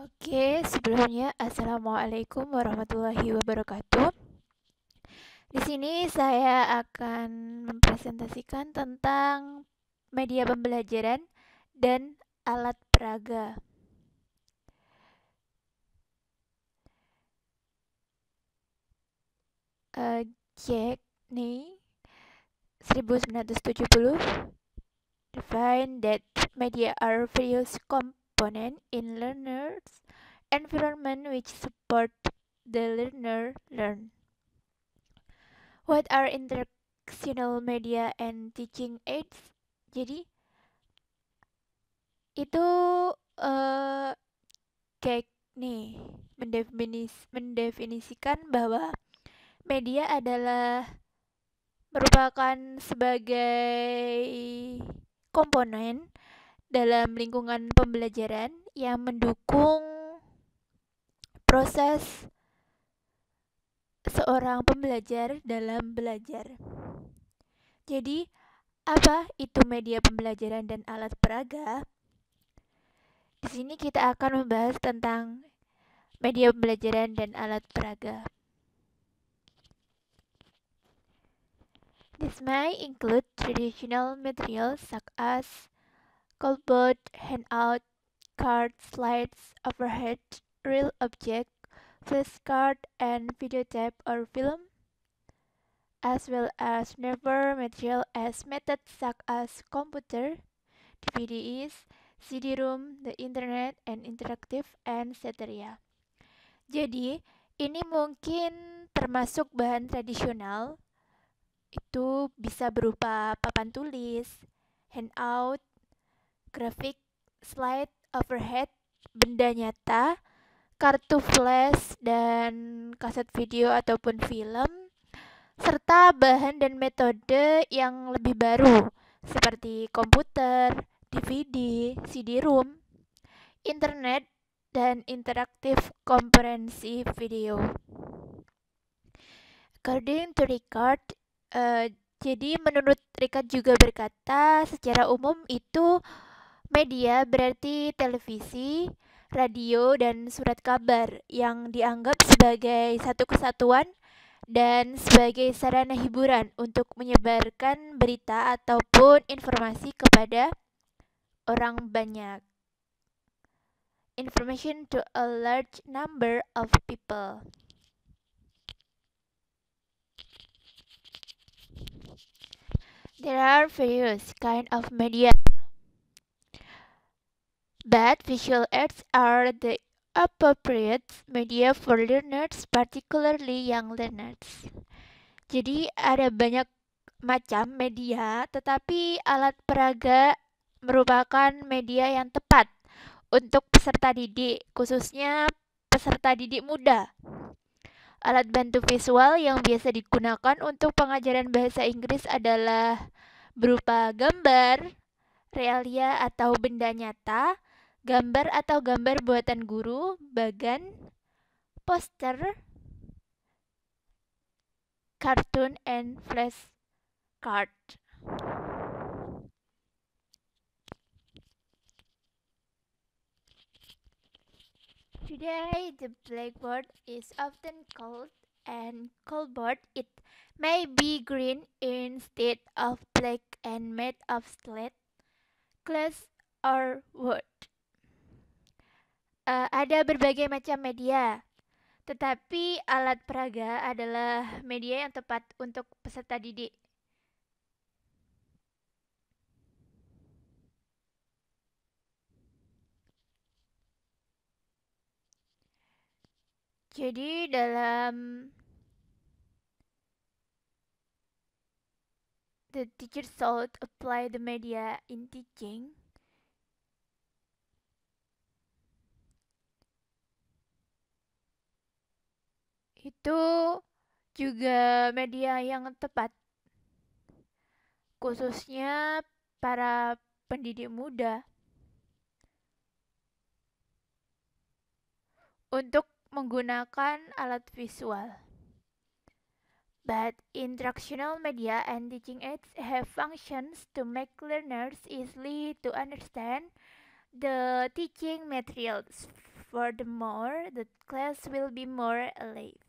Oke, sebelumnya Assalamualaikum warahmatullahi wabarakatuh. Di sini saya akan mempresentasikan tentang media pembelajaran dan alat peraga. Jack Uh, Jack 1970 define that media are various comp component in learner's environment which support the learner learn. What are interactional media and teaching aids? Jadi itu uh, kayak nih mendefinis mendefinisikan bahwa media adalah merupakan sebagai komponen dalam lingkungan pembelajaran yang mendukung proses seorang pembelajar dalam belajar. Jadi, apa itu media pembelajaran dan alat peraga? Di sini kita akan membahas tentang media pembelajaran dan alat peraga. This may include traditional materials such as Colbert handout, card slides overhead, real object, card and videotape or film, as well as never material as methods such as computer, DVDs, CD-ROM, the internet, and interactive, and cetera. Jadi, ini mungkin termasuk bahan tradisional, itu bisa berupa papan tulis, handout, grafik, slide, overhead, benda nyata, kartu flash dan kaset video ataupun film, serta bahan dan metode yang lebih baru seperti komputer, DVD, CD-ROM, internet, dan interaktif komprehensi video. According to record, uh, eh, jadi menurut Ricard juga berkata secara umum itu Media berarti televisi, radio, dan surat kabar yang dianggap sebagai satu kesatuan dan sebagai sarana hiburan untuk menyebarkan berita ataupun informasi kepada orang banyak. Information to a large number of people. There are various kind of media but visual aids are the appropriate media for learners, particularly young learners. Jadi ada banyak macam media, tetapi alat peraga merupakan media yang tepat untuk peserta didik, khususnya peserta didik muda. Alat bantu visual yang biasa digunakan untuk pengajaran bahasa Inggris adalah berupa gambar, realia atau benda nyata, gambar atau gambar buatan guru, bagan, poster, kartun, and flash card. Today, the blackboard is often called an cardboard. It may be green instead of black and made of slate, glass, or wood uh, ada berbagai macam media. Tetapi alat peraga adalah media yang tepat untuk peserta didik. Jadi dalam The teacher should apply the media in teaching. itu juga media yang tepat, khususnya para pendidik muda, untuk menggunakan alat visual. But instructional media and teaching aids have functions to make learners easily to understand the teaching materials. Furthermore, the class will be more alive.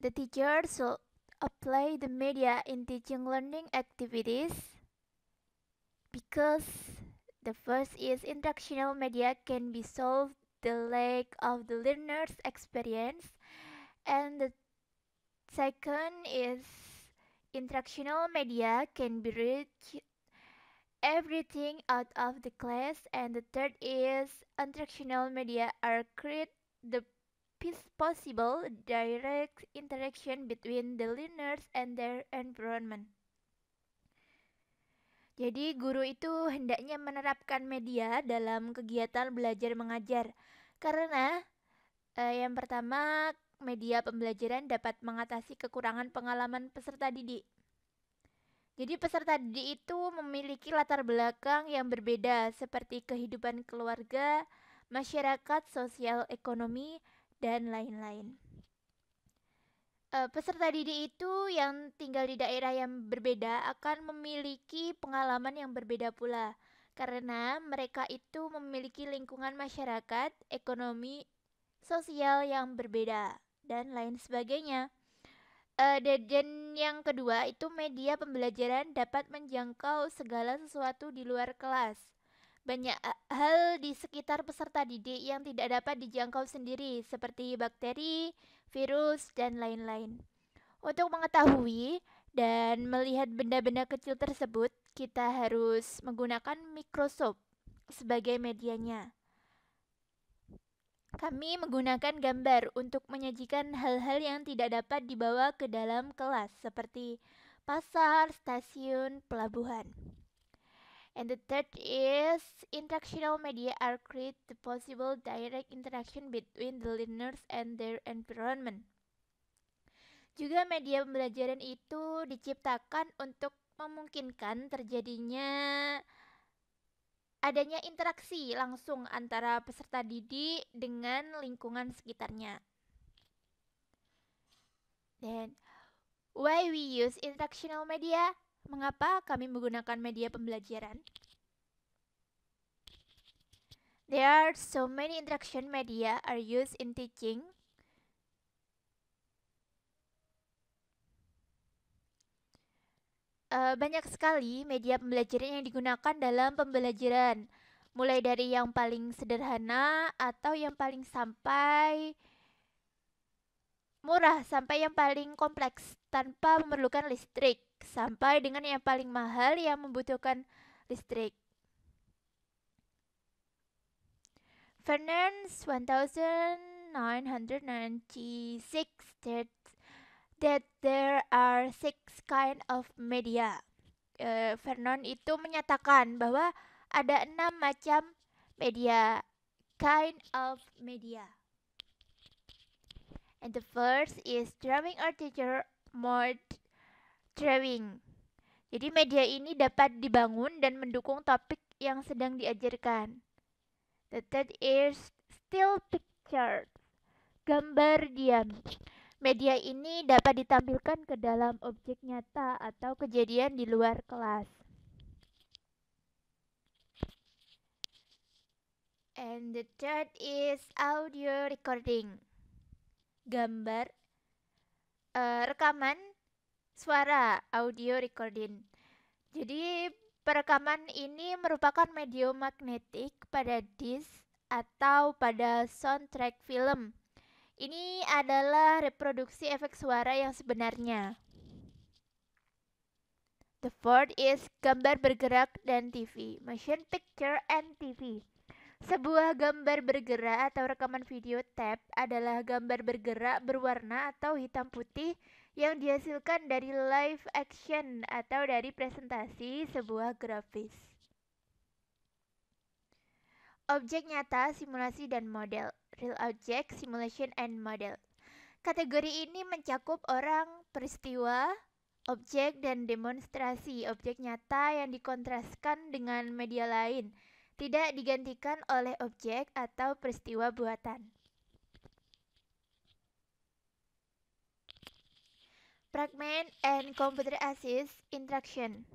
The teacher should apply the media in teaching learning activities because the first is interactional media can be solved the lack of the learner's experience and the second is interactional media can be reach everything out of the class and the third is interactional media are create the possible direct interaction between the learners and their environment. Jadi guru itu hendaknya menerapkan media dalam kegiatan belajar mengajar karena eh, yang pertama media pembelajaran dapat mengatasi kekurangan pengalaman peserta didik. Jadi peserta didik itu memiliki latar belakang yang berbeda seperti kehidupan keluarga, masyarakat, sosial ekonomi, dan lain-lain. Uh, peserta didik itu yang tinggal di daerah yang berbeda akan memiliki pengalaman yang berbeda pula, karena mereka itu memiliki lingkungan masyarakat, ekonomi, sosial yang berbeda, dan lain sebagainya. Uh, dan yang kedua itu media pembelajaran dapat menjangkau segala sesuatu di luar kelas. Banyak eh, hal di sekitar peserta didik yang tidak dapat dijangkau sendiri, seperti bakteri, virus, dan lain-lain. Untuk mengetahui dan melihat benda-benda kecil tersebut, kita harus menggunakan mikroskop sebagai medianya. Kami menggunakan gambar untuk menyajikan hal-hal yang tidak dapat dibawa ke dalam kelas, seperti pasar, stasiun, pelabuhan. And the third is interactional media are create the possible direct interaction between the learners and their environment. Juga media pembelajaran itu diciptakan untuk memungkinkan terjadinya adanya interaksi langsung antara peserta didik dengan lingkungan sekitarnya. Then, why we use interactional media? mengapa kami menggunakan media pembelajaran? There are so many interaction media are used in teaching. Uh, banyak sekali media pembelajaran yang digunakan dalam pembelajaran, mulai dari yang paling sederhana atau yang paling sampai murah sampai yang paling kompleks tanpa memerlukan listrik sampai dengan yang paling mahal yang membutuhkan listrik. Fernand 1996 that that there are six kind of media. Uh, eh, Vernon itu menyatakan bahwa ada enam macam media, kind of media. And the first is drawing or teacher mode drawing. Jadi media ini dapat dibangun dan mendukung topik yang sedang diajarkan. The third is still picture. Gambar diam. Media ini dapat ditampilkan ke dalam objek nyata atau kejadian di luar kelas. And the third is audio recording. Gambar uh, rekaman suara audio recording. Jadi perekaman ini merupakan medium magnetik pada disk atau pada soundtrack film. Ini adalah reproduksi efek suara yang sebenarnya. The fourth is gambar bergerak dan TV, motion picture and TV. Sebuah gambar bergerak atau rekaman video tape adalah gambar bergerak berwarna atau hitam putih yang dihasilkan dari live action atau dari presentasi sebuah grafis. Objek nyata, simulasi, dan model. Real object, simulation, and model. Kategori ini mencakup orang, peristiwa, objek, dan demonstrasi objek nyata yang dikontraskan dengan media lain, tidak digantikan oleh objek atau peristiwa buatan. Fragment and Computer Assist Interaction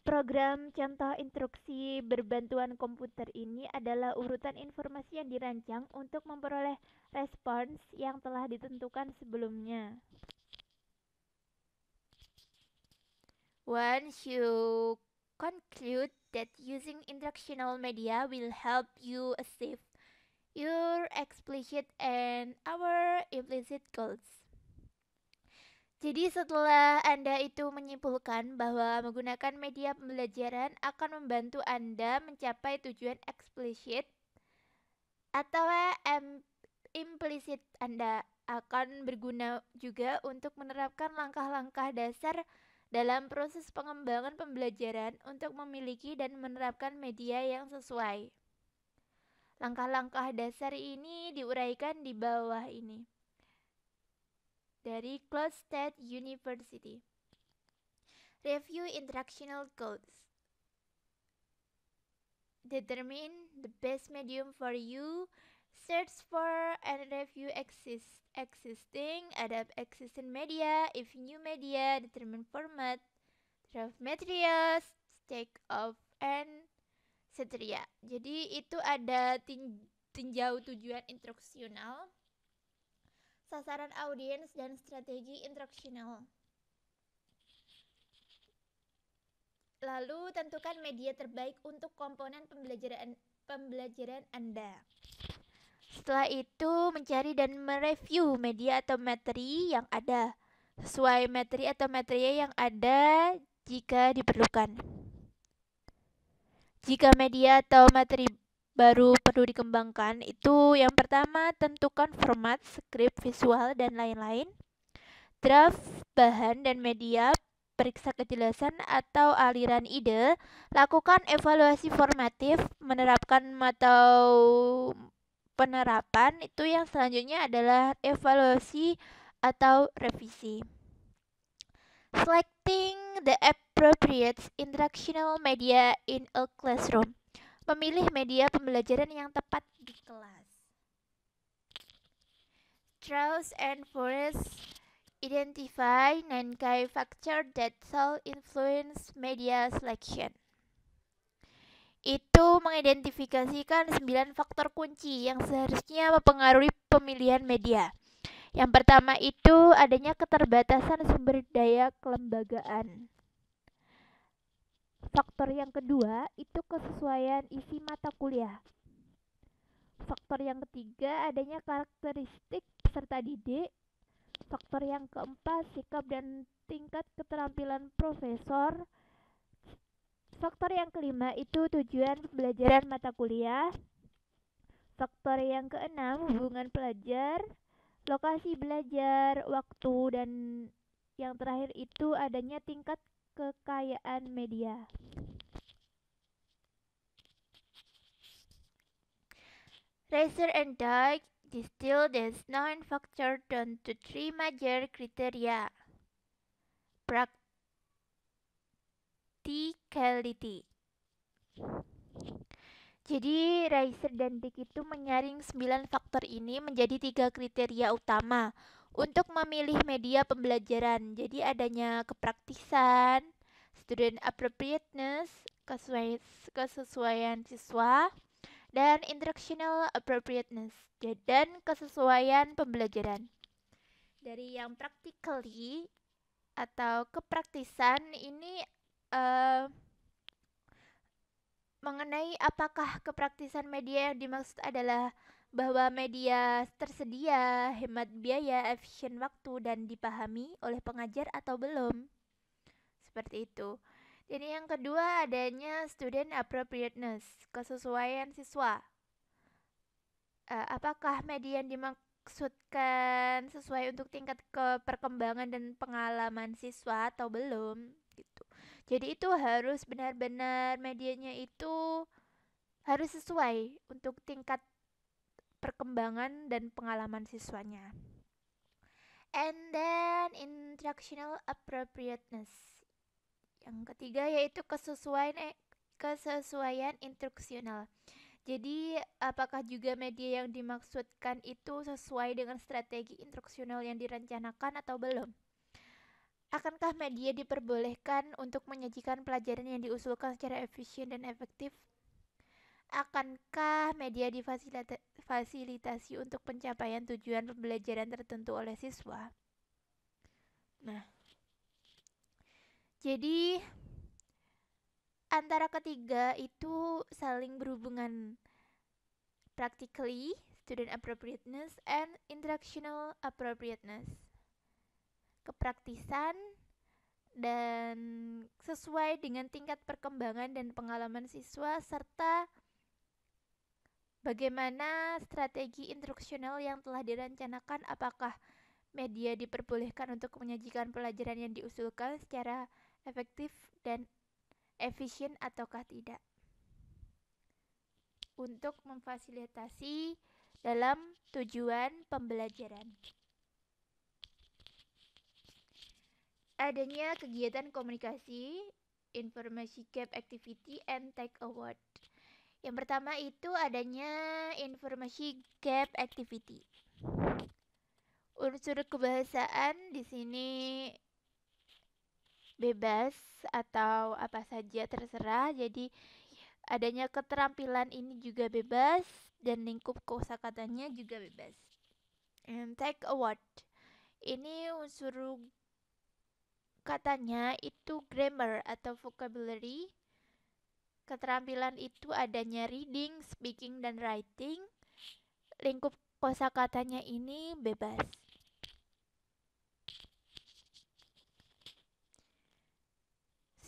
Program contoh instruksi berbantuan komputer ini adalah urutan informasi yang dirancang untuk memperoleh respons yang telah ditentukan sebelumnya. Once you conclude that using instructional media will help you achieve your explicit and our implicit goals. Jadi setelah Anda itu menyimpulkan bahwa menggunakan media pembelajaran akan membantu Anda mencapai tujuan eksplisit atau implisit Anda akan berguna juga untuk menerapkan langkah-langkah dasar dalam proses pengembangan pembelajaran untuk memiliki dan menerapkan media yang sesuai. Langkah-langkah dasar ini diuraikan di bawah ini. Dari State University. Review Interactional Codes. Determine the best medium for you. Search for and review exist existing, adapt existing media, if new media, determine format, draft materials, take off and Satria. Jadi itu ada tin tinjau tujuan instruksional, sasaran audiens dan strategi instruksional. Lalu tentukan media terbaik untuk komponen pembelajaran pembelajaran Anda. Setelah itu mencari dan mereview media atau materi yang ada sesuai materi atau materi yang ada jika diperlukan. Jika media atau materi baru perlu dikembangkan, itu yang pertama tentukan format, skrip, visual, dan lain-lain. Draft bahan dan media, periksa kejelasan atau aliran ide, lakukan evaluasi formatif, menerapkan atau penerapan itu yang selanjutnya adalah evaluasi atau revisi. Selecting the app appropriate instructional media in a classroom. Memilih media pembelajaran yang tepat di kelas. Strauss and Forrest identify nine key factors that shall influence media selection. Itu mengidentifikasikan sembilan faktor kunci yang seharusnya mempengaruhi pemilihan media. Yang pertama itu adanya keterbatasan sumber daya kelembagaan. Faktor yang kedua itu kesesuaian isi mata kuliah. Faktor yang ketiga adanya karakteristik peserta didik. Faktor yang keempat sikap dan tingkat keterampilan profesor. Faktor yang kelima itu tujuan pembelajaran mata kuliah. Faktor yang keenam hubungan pelajar, lokasi belajar, waktu dan yang terakhir itu adanya tingkat kekayaan media. Reiser and Dyke distilled these nine factors down to three major criteria. Practicality. Jadi Reiser dan Dick itu menyaring 9 faktor ini menjadi tiga kriteria utama untuk memilih media pembelajaran. Jadi adanya kepraktisan, student appropriateness, kesesuaian, kesesuaian siswa, dan instructional appropriateness dan kesesuaian pembelajaran. Dari yang practically atau kepraktisan ini uh, mengenai apakah kepraktisan media yang dimaksud adalah bahwa media tersedia, hemat biaya, efisien waktu, dan dipahami oleh pengajar atau belum. Seperti itu. Jadi yang kedua adanya student appropriateness, kesesuaian siswa. Uh, apakah media yang dimaksudkan sesuai untuk tingkat ke perkembangan dan pengalaman siswa atau belum? Gitu. Jadi itu harus benar-benar medianya itu harus sesuai untuk tingkat perkembangan dan pengalaman siswanya. And then instructional appropriateness. Yang ketiga yaitu kesesuaian eh, kesesuaian instruksional. Jadi apakah juga media yang dimaksudkan itu sesuai dengan strategi instruksional yang direncanakan atau belum? Akankah media diperbolehkan untuk menyajikan pelajaran yang diusulkan secara efisien dan efektif? Akankah media difasilitasi fasilitasi untuk pencapaian tujuan pembelajaran tertentu oleh siswa. Nah, jadi antara ketiga itu saling berhubungan practically, student appropriateness, and instructional appropriateness. Kepraktisan dan sesuai dengan tingkat perkembangan dan pengalaman siswa serta Bagaimana strategi instruksional yang telah direncanakan? Apakah media diperbolehkan untuk menyajikan pelajaran yang diusulkan secara efektif dan efisien ataukah tidak? Untuk memfasilitasi dalam tujuan pembelajaran. Adanya kegiatan komunikasi, informasi gap activity, and take award yang pertama itu adanya informasi gap activity. Unsur kebahasaan di sini bebas atau apa saja terserah. Jadi adanya keterampilan ini juga bebas dan lingkup kosakatanya juga bebas. And take word Ini unsur katanya itu grammar atau vocabulary Keterampilan itu adanya reading, speaking, dan writing. Lingkup kosakatanya ini bebas.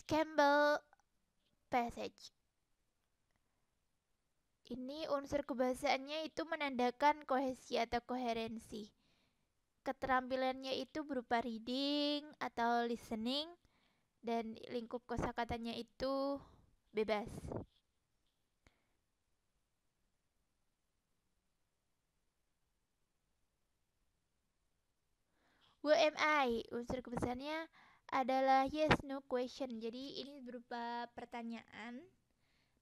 Campbell Passage. Ini unsur kebahasaannya itu menandakan kohesi atau koherensi. Keterampilannya itu berupa reading atau listening dan lingkup kosakatanya itu bebas WMI unsur kebesarannya adalah yes no question jadi ini berupa pertanyaan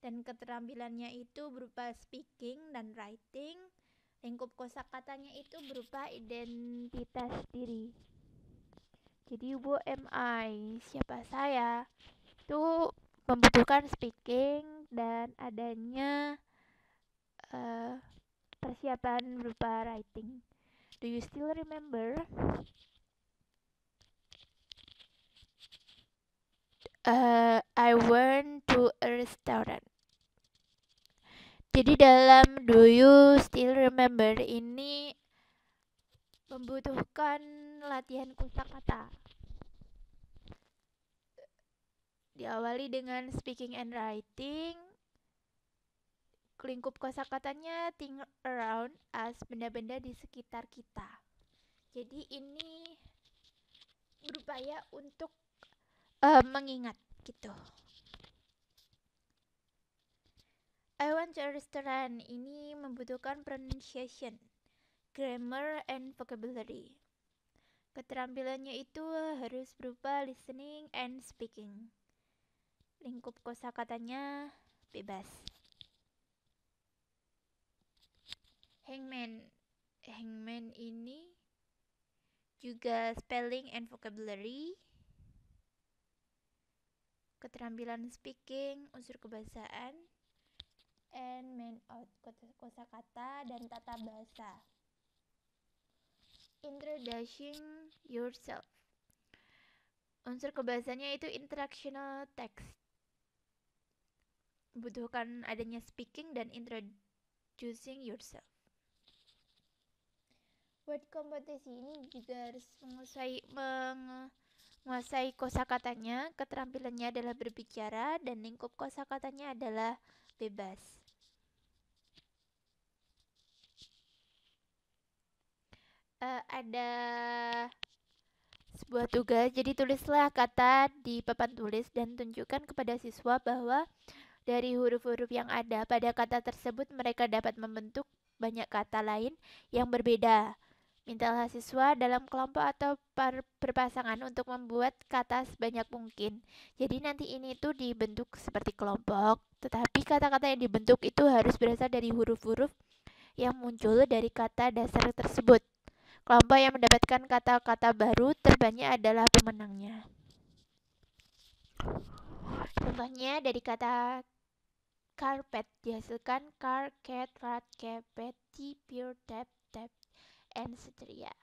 dan keterampilannya itu berupa speaking dan writing lingkup kosakatanya itu berupa identitas diri jadi Bu MI siapa saya itu membutuhkan speaking dan adanya uh, persiapan berupa writing. Do you still remember? Uh, I went to a restaurant. Jadi dalam do you still remember ini membutuhkan latihan kosakata. diawali dengan speaking and writing. Lingkup kosakatanya think around as benda-benda di sekitar kita. Jadi ini berupaya untuk uh, mengingat gitu. I want to restaurant ini membutuhkan pronunciation, grammar, and vocabulary. Keterampilannya itu harus berupa listening and speaking lingkup kosakatanya bebas. Hangman Hangman ini juga spelling and vocabulary keterampilan speaking, unsur kebahasaan, and main out kosakata dan tata bahasa. Introducing yourself. Unsur kebahasanya itu interactional text membutuhkan adanya speaking dan introducing yourself. Buat kompetisi ini juga harus menguasai menguasai kosakatanya, keterampilannya adalah berbicara dan lingkup kosakatanya adalah bebas. Uh, ada sebuah tugas, jadi tulislah kata di papan tulis dan tunjukkan kepada siswa bahwa dari huruf-huruf yang ada pada kata tersebut, mereka dapat membentuk banyak kata lain yang berbeda. Mintalah siswa dalam kelompok atau berpasangan untuk membuat kata sebanyak mungkin. Jadi nanti ini tuh dibentuk seperti kelompok, tetapi kata-kata yang dibentuk itu harus berasal dari huruf-huruf yang muncul dari kata dasar tersebut. Kelompok yang mendapatkan kata-kata baru terbanyak adalah pemenangnya. Contohnya dari kata carpet dihasilkan car, cat, rat, carpet, tea, beer, tap, tap, and seterusnya.